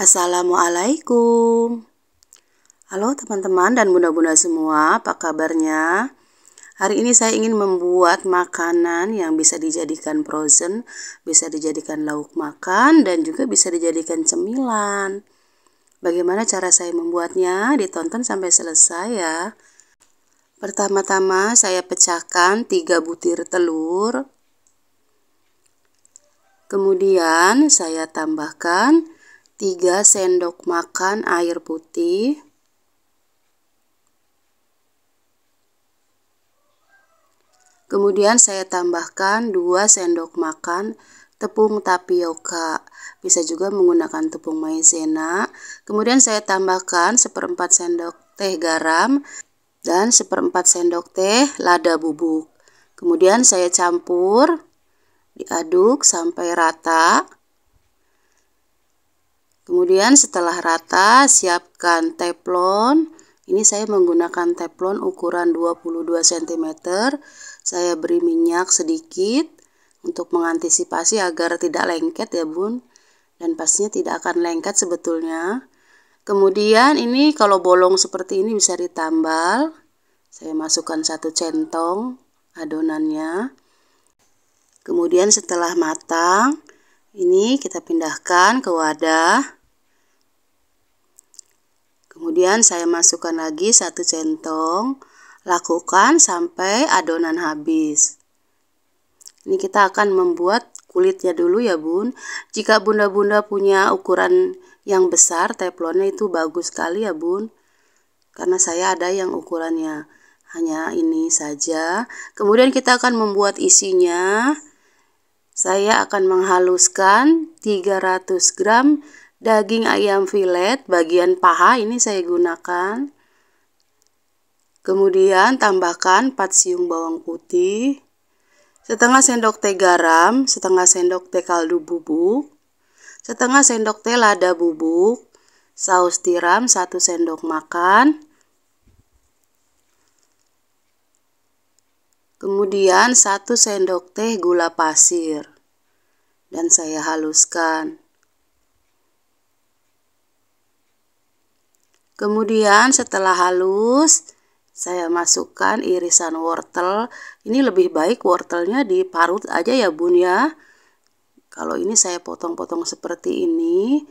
Assalamualaikum. Halo teman-teman dan bunda-bunda semua, apa kabarnya? Hari ini saya ingin membuat makanan yang bisa dijadikan frozen, bisa dijadikan lauk makan, dan juga bisa dijadikan cemilan. Bagaimana cara saya membuatnya? Ditonton sampai selesai ya. Pertama-tama saya pecahkan 3 butir telur. Kemudian saya tambahkan 3 sendok makan air putih, 2 Kemudian saya tambahkan 2 sendok makan tepung tapioka. Bisa juga menggunakan tepung maizena. Kemudian saya tambahkan 1/4 sendok teh garam dan 1/4 sendok teh lada bubuk. Kemudian saya campur, diaduk sampai rata. Kemudian setelah rata, siapkan teflon. Ini saya menggunakan teflon ukuran 22 cm. Saya beri minyak sedikit untuk mengantisipasi agar tidak lengket ya bun. Dan pastinya tidak akan lengket sebetulnya. Kemudian ini kalau bolong seperti ini bisa ditambal. Saya masukkan satu centong adonannya. Kemudian setelah matang, ini kita pindahkan ke wadah. Kemudian saya masukkan lagi satu centong. Lakukan sampai adonan habis. Ini kita akan membuat kulitnya dulu ya bun. Jika bunda-bunda punya ukuran yang besar teflonnya itu bagus sekali ya bun. Karena saya ada yang ukurannya hanya ini saja. Kemudian kita akan membuat isinya. Saya akan menghaluskan 300 gram daging ayam filet bagian paha ini saya gunakan. Kemudian tambahkan 4 siung bawang putih, setengah sendok teh garam, setengah sendok teh kaldu bubuk, setengah sendok teh lada bubuk, saus tiram 1 sendok makan, kemudian 1 sendok teh gula pasir, dan saya haluskan. Kemudian setelah halus, saya masukkan irisan wortel. Ini lebih baik wortelnya diparut aja ya bun ya. Kalau ini saya potong-potong seperti ini.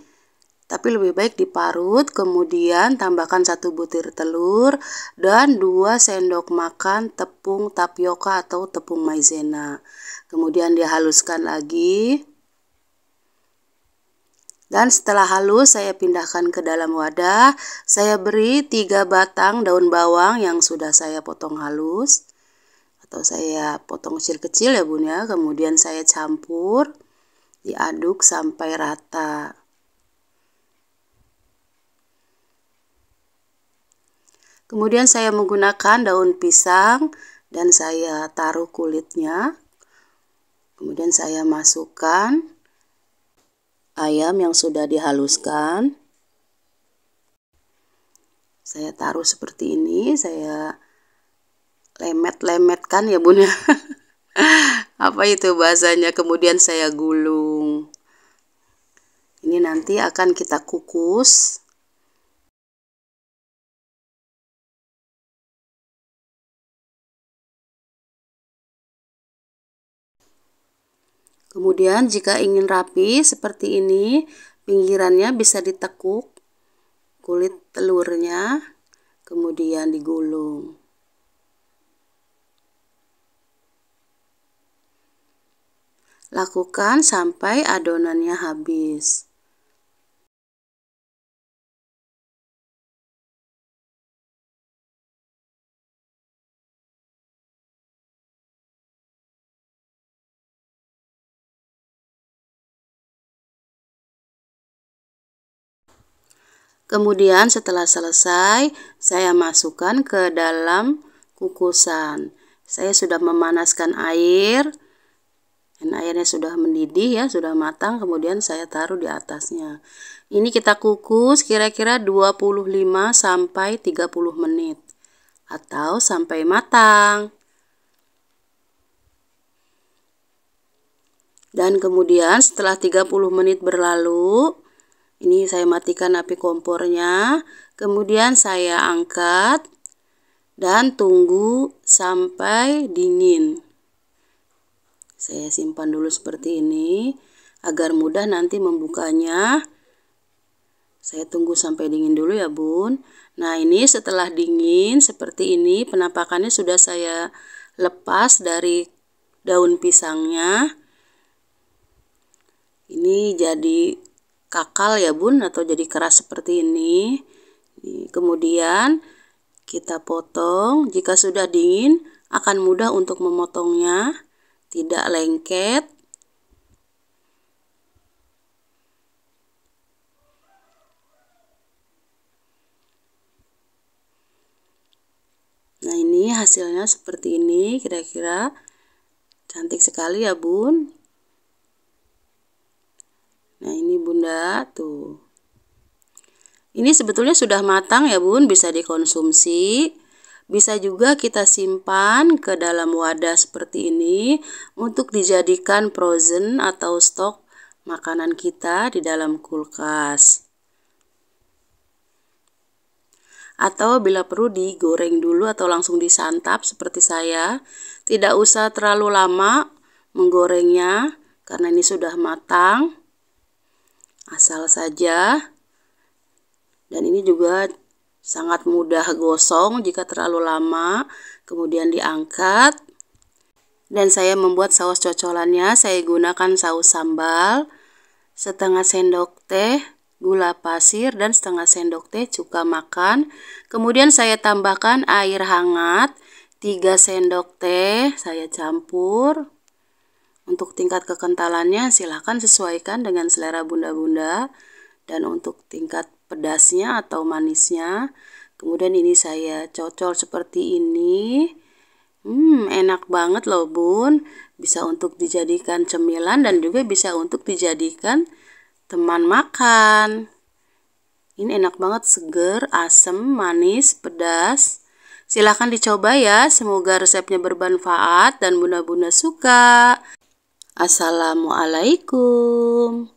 Tapi lebih baik diparut, kemudian tambahkan satu butir telur dan 2 sendok makan tepung tapioka atau tepung maizena. Kemudian dihaluskan lagi. Dan setelah halus saya pindahkan ke dalam wadah. Saya beri 3 batang daun bawang yang sudah saya potong halus. Atau saya potong kecil-kecil ya bun ya. Kemudian saya campur. Diaduk sampai rata. Kemudian saya menggunakan daun pisang dan saya taruh kulitnya. Kemudian saya masukkan ayam yang sudah dihaluskan. Saya taruh seperti ini, saya lemet-lemetkan ya bun ya. Apa itu bahasanya? Kemudian saya gulung. Ini nanti akan kita kukus Kemudian jika ingin rapi seperti ini, pinggirannya bisa ditekuk kulit telurnya, kemudian digulung. Lakukan sampai adonannya habis. Kemudian setelah selesai, saya masukkan ke dalam kukusan. Saya sudah memanaskan air. Dan airnya sudah mendidih ya, sudah matang, kemudian saya taruh di atasnya. Ini kita kukus kira-kira 25 sampai 30 menit atau sampai matang. Dan kemudian setelah 30 menit berlalu, ini saya matikan api kompornya kemudian saya angkat dan tunggu sampai dingin saya simpan dulu seperti ini agar mudah nanti membukanya saya tunggu sampai dingin dulu ya bun nah ini setelah dingin seperti ini penampakannya sudah saya lepas dari daun pisangnya ini jadi kakal ya bun atau jadi keras seperti ini kemudian kita potong jika sudah dingin akan mudah untuk memotongnya tidak lengket nah ini hasilnya seperti ini kira-kira cantik sekali ya bun Nah, ini Bunda tuh. Ini sebetulnya sudah matang ya, Bun, bisa dikonsumsi. Bisa juga kita simpan ke dalam wadah seperti ini untuk dijadikan frozen atau stok makanan kita di dalam kulkas. Atau bila perlu digoreng dulu atau langsung disantap seperti saya. Tidak usah terlalu lama menggorengnya karena ini sudah matang asal saja. Dan ini juga sangat mudah gosong jika terlalu lama, kemudian diangkat. Dan saya membuat saus cocolannya, saya gunakan saus sambal, setengah sendok teh gula pasir dan setengah sendok teh cuka makan. Kemudian saya tambahkan air hangat 3 sendok teh, saya campur. Untuk tingkat kekentalannya silahkan sesuaikan dengan selera bunda-bunda dan untuk tingkat pedasnya atau manisnya. Kemudian ini saya cocol seperti ini. Hmm, enak banget loh bun. Bisa untuk dijadikan cemilan dan juga bisa untuk dijadikan teman makan. Ini enak banget, seger, asem, manis, pedas. Silahkan dicoba ya, semoga resepnya bermanfaat dan bunda-bunda suka. Assalamualaikum.